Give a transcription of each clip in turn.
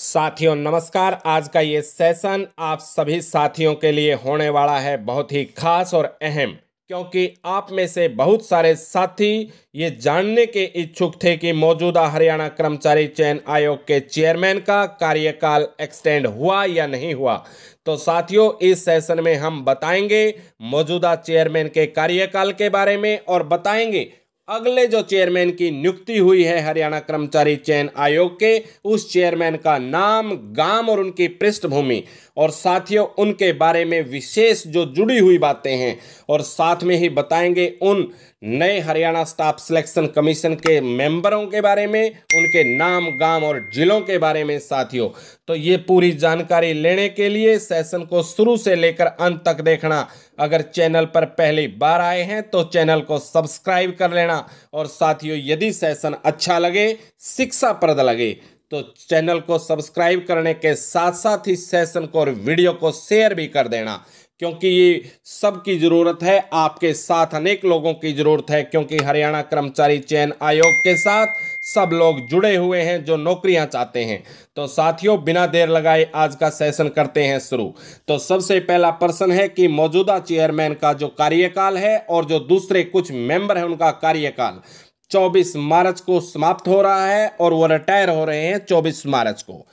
साथियों नमस्कार आज का ये सेशन आप सभी साथियों के लिए होने वाला है बहुत ही खास और अहम क्योंकि आप में से बहुत सारे साथी ये जानने के इच्छुक थे कि मौजूदा हरियाणा कर्मचारी चयन आयोग के चेयरमैन का कार्यकाल एक्सटेंड हुआ या नहीं हुआ तो साथियों इस सेशन में हम बताएंगे मौजूदा चेयरमैन के कार्यकाल के बारे में और बताएंगे अगले जो चेयरमैन की नियुक्ति हुई है हरियाणा कर्मचारी चयन आयोग के उस चेयरमैन का नाम गांव और उनकी पृष्ठभूमि और साथियों उनके बारे में विशेष जो जुड़ी हुई बातें हैं और साथ में ही बताएंगे उन नए हरियाणा स्टाफ सिलेक्शन कमीशन के मेंबरों के बारे में उनके नाम गांव और जिलों के बारे में साथियों तो ये पूरी जानकारी लेने के लिए सेशन को शुरू से लेकर अंत तक देखना अगर चैनल पर पहली बार आए हैं तो चैनल को सब्सक्राइब कर लेना और साथियों यदि सेशन अच्छा लगे शिक्षाप्रद लगे तो चैनल को सब्सक्राइब करने के साथ साथ इस सेशन को और वीडियो को शेयर भी कर देना क्योंकि ये सबकी ज़रूरत है आपके साथ अनेक लोगों की ज़रूरत है क्योंकि हरियाणा कर्मचारी चयन आयोग के साथ सब लोग जुड़े हुए हैं जो नौकरियां चाहते हैं तो साथियों बिना देर लगाए आज का सेशन करते हैं शुरू तो सबसे पहला प्रश्न है कि मौजूदा चेयरमैन का जो कार्यकाल है और जो दूसरे कुछ मेंबर हैं उनका कार्यकाल 24 मार्च को समाप्त हो रहा है और वो रिटायर हो रहे हैं 24 मार्च को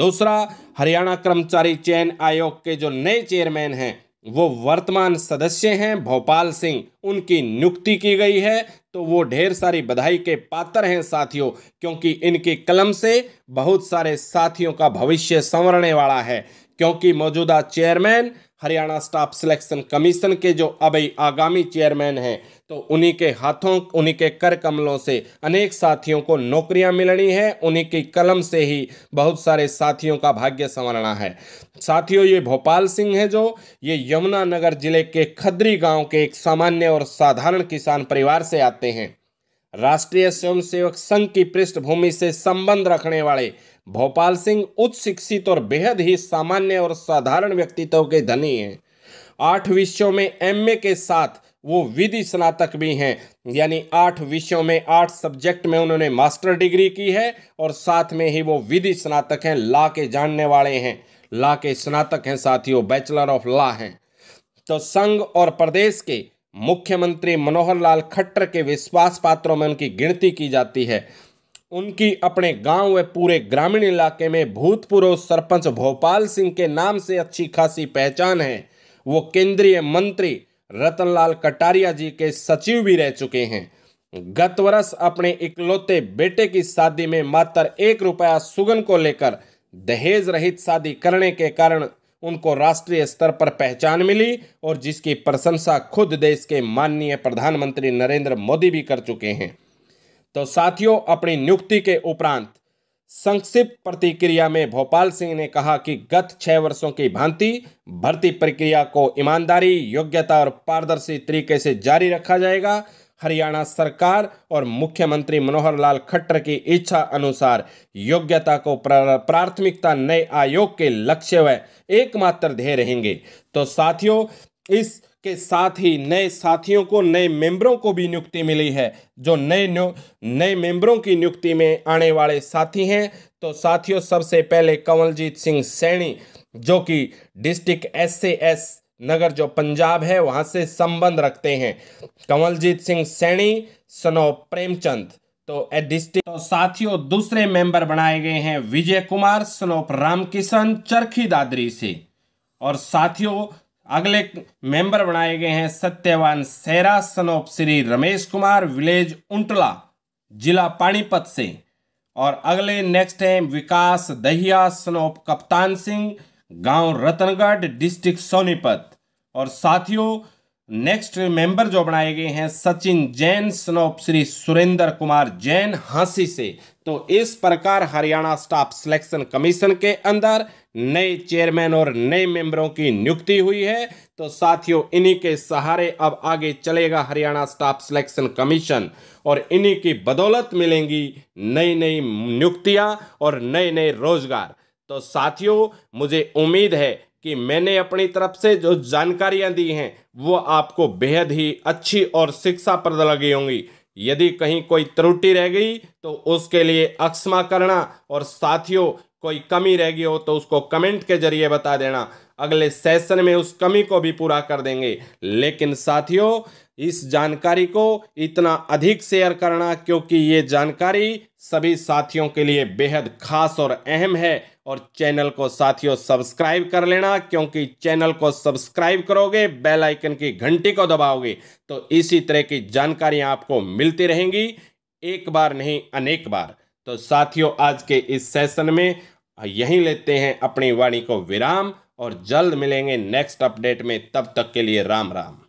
दूसरा हरियाणा कर्मचारी चयन आयोग के जो नए चेयरमैन हैं वो वर्तमान सदस्य हैं भोपाल सिंह उनकी नियुक्ति की गई है तो वो ढेर सारी बधाई के पात्र हैं साथियों क्योंकि इनकी कलम से बहुत सारे साथियों का भविष्य संवरने वाला है क्योंकि मौजूदा chairman Haryana staff selection commission के जो अभी आगामी चेयरमैन हैं तो उन्हीं के हाथों उन्हीं के कर कमलों से अनेक साथियों को नौकरियां मिलनी है उन्हीं की कलम से ही बहुत सारे साथियों का भाग्य संवरना है साथियों ये भोपाल सिंह है जो ये यमुनानगर जिले के खदरी गांव के एक सामान्य और साधारण किसान परिवार से आते हैं राष्ट्रीय स्वयंसेवक संघ की पृष्ठभूमि से संबंध रखने वाले भोपाल सिंह उच्च शिक्षित और बेहद ही सामान्य और साधारण व्यक्तित्व के धनी हैं आठ विषयों में एमए के साथ वो विधि स्नातक भी हैं यानी आठ विषयों में आठ सब्जेक्ट में उन्होंने मास्टर डिग्री की है और साथ में ही वो विधि स्नातक हैं ला के जानने वाले हैं ला के स्नातक हैं साथियों बैचलर ऑफ लॉ हैं तो संघ और प्रदेश के मुख्यमंत्री मनोहर लाल खट्टर के विश्वास पात्रों में उनकी गिनती की जाती है उनकी अपने गांव व पूरे ग्रामीण इलाके में भूतपूर्व सरपंच भोपाल सिंह के नाम से अच्छी खासी पहचान है वो केंद्रीय मंत्री रतनलाल कटारिया जी के सचिव भी रह चुके हैं गत वर्ष अपने इकलौते बेटे की शादी में मात्र एक रुपया सुगन को लेकर दहेज रहित शादी करने के कारण उनको राष्ट्रीय स्तर पर पहचान मिली और जिसकी प्रशंसा खुद देश के माननीय प्रधानमंत्री नरेंद्र मोदी भी कर चुके हैं तो साथियों अपनी नियुक्ति के उपरांत संक्षिप्त प्रतिक्रिया में भोपाल सिंह ने कहा कि गत छह वर्षों की भांति भर्ती प्रक्रिया को ईमानदारी योग्यता और पारदर्शी तरीके से जारी रखा जाएगा हरियाणा सरकार और मुख्यमंत्री मनोहर लाल खट्टर की इच्छा अनुसार योग्यता को प्राथमिकता नए आयोग के लक्ष्य व एकमात्र ध्येय रहेंगे तो साथियों इसके साथ ही नए साथियों को नए मेंबरों को भी नियुक्ति मिली है जो नए नए मेंबरों की नियुक्ति में आने वाले साथी हैं तो साथियों सबसे पहले कंवलजीत सिंह सैनी जो कि डिस्ट्रिक्ट एस एस नगर जो पंजाब है वहां से संबंध रखते हैं कंवलजीत सिंह सैनी सनो प्रेमचंद तो डिस्ट्रिक्ट तो साथियों दूसरे मेंबर बनाए गए हैं विजय कुमार सनोप रामकिशन चरखी दादरी से और साथियों अगले मेंबर बनाए गए हैं Satyawan Sera son of Shri Ramesh Kumar village Untla जिला पानीपत से और अगले नेक्स्ट हैं विकास दहिया सन ऑफ कप्तान सिंह गांव रतनगढ़ डिस्ट्रिक्ट सोनीपत और साथियों नेक्स्ट मेंबर जो बनाए गए हैं सचिन जैन स्नोप श्री सुरेंद्र कुमार जैन हांसी से तो इस प्रकार हरियाणा स्टाफ सिलेक्शन कमीशन के अंदर नए चेयरमैन और नए मेंबरों की नियुक्ति हुई है तो साथियों इन्हीं के सहारे अब आगे चलेगा हरियाणा स्टाफ सिलेक्शन कमीशन और इन्हीं की बदौलत मिलेंगी नई नई नियुक्तियां और नए नए रोजगार तो साथियों मुझे उम्मीद है कि मैंने अपनी तरफ से जो जानकारियां दी हैं वो आपको बेहद ही अच्छी और शिक्षाप्रद लगी होंगी यदि कहीं कोई त्रुटि रह गई तो उसके लिए अक्षमा करना और साथियों कोई कमी रह गई हो तो उसको कमेंट के जरिए बता देना अगले सेशन में उस कमी को भी पूरा कर देंगे लेकिन साथियों इस जानकारी को इतना अधिक शेयर करना क्योंकि ये जानकारी सभी साथियों के लिए बेहद खास और अहम है और चैनल को साथियों सब्सक्राइब कर लेना क्योंकि चैनल को सब्सक्राइब करोगे बेल आइकन की घंटी को दबाओगे तो इसी तरह की जानकारियां आपको मिलती रहेंगी एक बार नहीं अनेक बार तो साथियों आज के इस सेशन में यहीं लेते हैं अपनी वाणी को विराम और जल्द मिलेंगे नेक्स्ट अपडेट में तब तक के लिए राम राम